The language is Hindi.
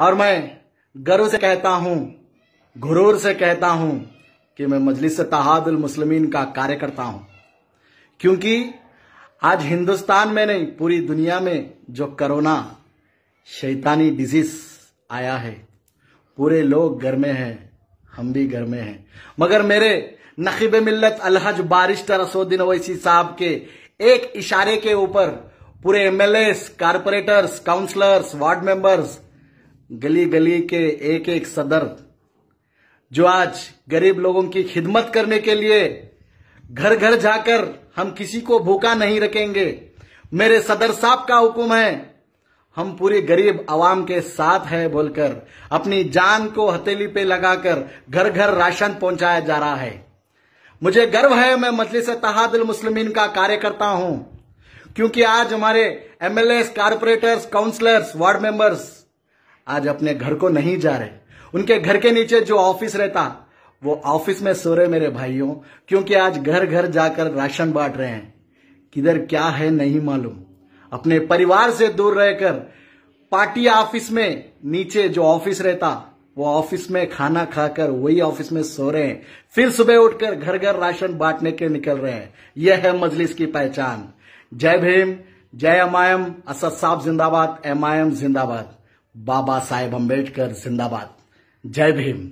और मैं गर्व से कहता हूं गुरूर से कहता हूं कि मैं मजलिस तहादुल मुस्लिमीन का कार्यकर्ता हूं क्योंकि आज हिंदुस्तान में नहीं पूरी दुनिया में जो कोरोना शैतानी डिजीज आया है पूरे लोग घर में हैं हम भी घर में हैं मगर मेरे नकीब मिल्लत अलहज बारिश रसोद्दीन ओवैसी साहब के एक इशारे के ऊपर पूरे MLA corporators councillors ward members गली गली के एक एक सदर जो आज गरीब लोगों की खिदमत करने के लिए घर घर जाकर हम किसी को भूखा नहीं रखेंगे मेरे सदर साहब का हुक्म है हम पूरी गरीब आवाम के साथ है बोलकर अपनी जान को हथेली पे लगाकर घर घर राशन पहुंचाया जा रहा है मुझे गर्व है मैं मजलिस तहादुल मुस्लिमीन का कार्यकर्ता हूं क्योंकि आज हमारे MLA corporators councillors ward members आज अपने घर को नहीं जा रहे उनके घर के नीचे जो ऑफिस रहता वो ऑफिस में सो रहे मेरे भाइयों क्योंकि आज घर घर जाकर राशन बांट रहे हैं किधर क्या है नहीं मालूम अपने परिवार से दूर रहकर पार्टी ऑफिस में नीचे जो ऑफिस रहता वो ऑफिस में खाना खाकर वही ऑफिस में सो रहे हैं फिर सुबह उठकर घर घर राशन बांटने के निकल रहे हैं यह है मजलिस की पहचान जय भीम जय एम आई एम असद साहब जिंदाबाद एम आई एम जिंदाबाद बाबा साहेब अम्बेडकर जिंदाबाद जय भीम